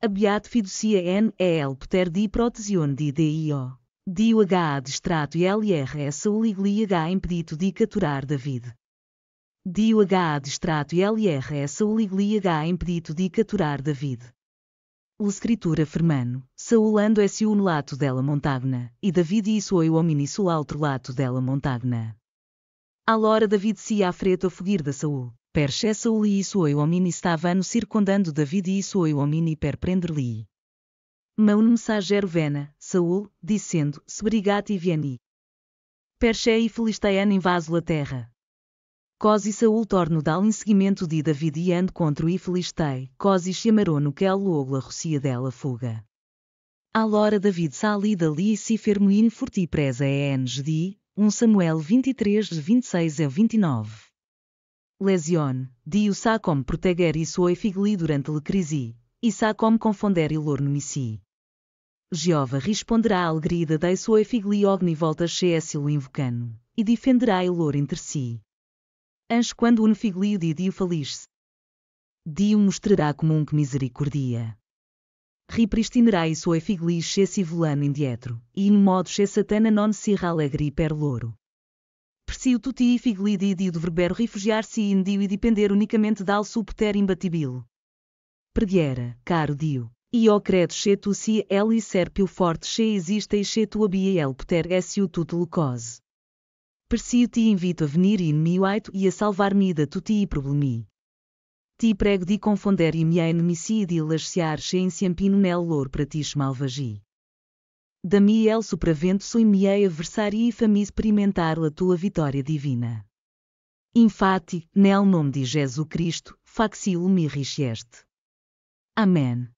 Abiat fiducia N E L Pter di protezione di DIO. Dio H de extrato e LRS oligli H impedito de caturar David. Dio H de extrato e LRS oligli H impedito de caturar David. O escritura fermano, saulando esse un lato dela montagna, e David isso o homini sul altro lato dela montagna. Allora David se si afreto a fugir da Saul, per Sauli e suoi uomini stavano circondando David e isso o uomini per prender-lhe. Ma um mensageiro vena, Saul, dizendo, Sbrigati vieni. Perché e Filisteano invaso a terra. Cosi Saul torno dal em seguimento de David e ando contra o Filistei, Cosi chamarou no que é logo a rocia dela fuga. lora David sali dali e si fermo in forti presa e NGD, 1 Samuel 23 de 26 a 29 lesione, Dio sa como proteger e suoi figli durante le crisi, e sa como confonder il lor missi. Jeová responderá a alegria dei suoi figli ogni volta CS lo invocano, e defenderá il lor entre si. Anche quando un figlio di Dio falisce. se Dio mostrará comunque misericordia. Ripristinerá i suoi figli scesi volando indietro, e in modo che satana non si rallegri per loro o Tuti e figlidi di refugiar-se in Dio e depender unicamente dal subter imbatibil. imbatível. caro Dio. e Io credo che tu sia ele ser più forte che existe e che tu abbia il potere e se tu lo Percio ti invito a venir in mio aito e a salvar-me da Tuti e problemi. Ti prego di confonder e miei nemici e di lasciar che in siampino nel lor pratis malvagi. Damiel supravento sui miei e fami experimentar a tua vitória divina. Infati, nel nome de Jesus Cristo, facilo mi richeste. Amém.